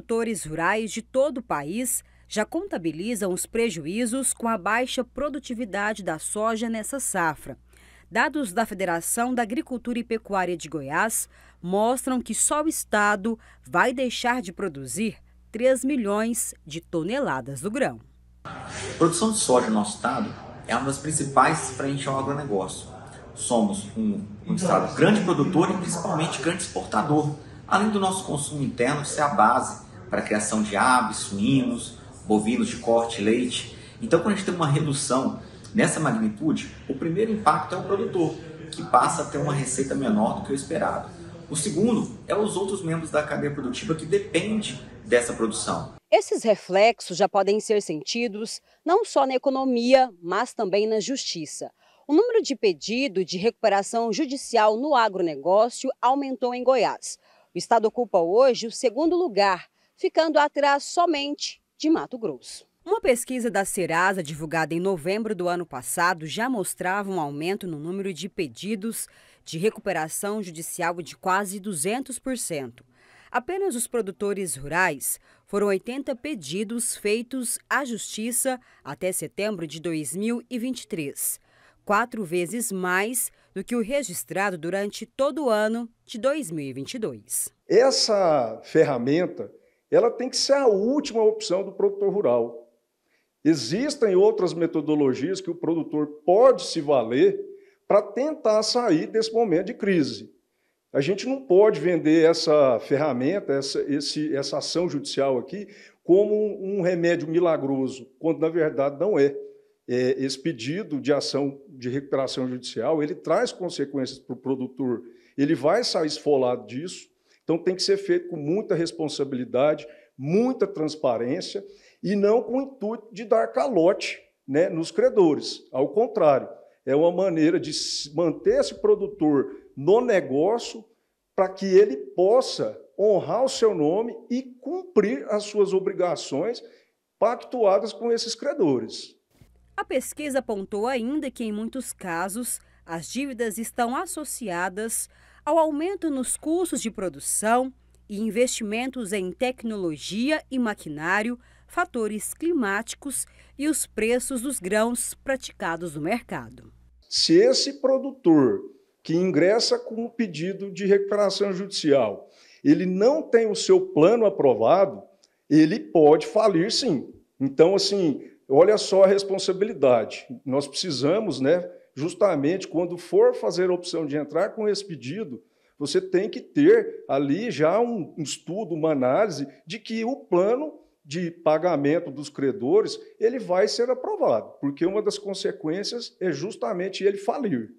produtores rurais de todo o país já contabilizam os prejuízos com a baixa produtividade da soja nessa safra. Dados da Federação da Agricultura e Pecuária de Goiás mostram que só o estado vai deixar de produzir 3 milhões de toneladas do grão. A produção de soja no nosso estado é uma das principais frente ao agronegócio. Somos um, um estado grande produtor e principalmente grande exportador, além do nosso consumo interno ser é a base para criação de aves, suínos, bovinos de corte, leite. Então, quando a gente tem uma redução nessa magnitude, o primeiro impacto é o produtor, que passa a ter uma receita menor do que o esperado. O segundo é os outros membros da cadeia produtiva que dependem dessa produção. Esses reflexos já podem ser sentidos não só na economia, mas também na justiça. O número de pedido de recuperação judicial no agronegócio aumentou em Goiás. O estado ocupa hoje o segundo lugar ficando atrás somente de Mato Grosso. Uma pesquisa da Serasa, divulgada em novembro do ano passado, já mostrava um aumento no número de pedidos de recuperação judicial de quase 200%. Apenas os produtores rurais foram 80 pedidos feitos à Justiça até setembro de 2023, quatro vezes mais do que o registrado durante todo o ano de 2022. Essa ferramenta ela tem que ser a última opção do produtor rural. Existem outras metodologias que o produtor pode se valer para tentar sair desse momento de crise. A gente não pode vender essa ferramenta, essa, esse, essa ação judicial aqui, como um remédio milagroso, quando na verdade não é. é esse pedido de ação de recuperação judicial ele traz consequências para o produtor. Ele vai sair esfolado disso, então tem que ser feito com muita responsabilidade, muita transparência e não com o intuito de dar calote né, nos credores. Ao contrário, é uma maneira de manter esse produtor no negócio para que ele possa honrar o seu nome e cumprir as suas obrigações pactuadas com esses credores. A pesquisa apontou ainda que, em muitos casos, as dívidas estão associadas ao aumento nos custos de produção e investimentos em tecnologia e maquinário, fatores climáticos e os preços dos grãos praticados no mercado. Se esse produtor que ingressa com o pedido de recuperação judicial, ele não tem o seu plano aprovado, ele pode falir sim. Então, assim, olha só a responsabilidade. Nós precisamos, né, justamente quando for fazer a opção de entrar com esse pedido, você tem que ter ali já um estudo, uma análise de que o plano de pagamento dos credores ele vai ser aprovado, porque uma das consequências é justamente ele falir.